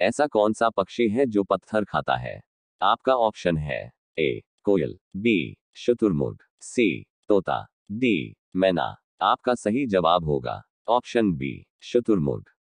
ऐसा कौन सा पक्षी है जो पत्थर खाता है आपका ऑप्शन है ए कोयल बी शुतुरमुर्ग सी तोता डी मैना आपका सही जवाब होगा ऑप्शन बी शुतुरमुर्ग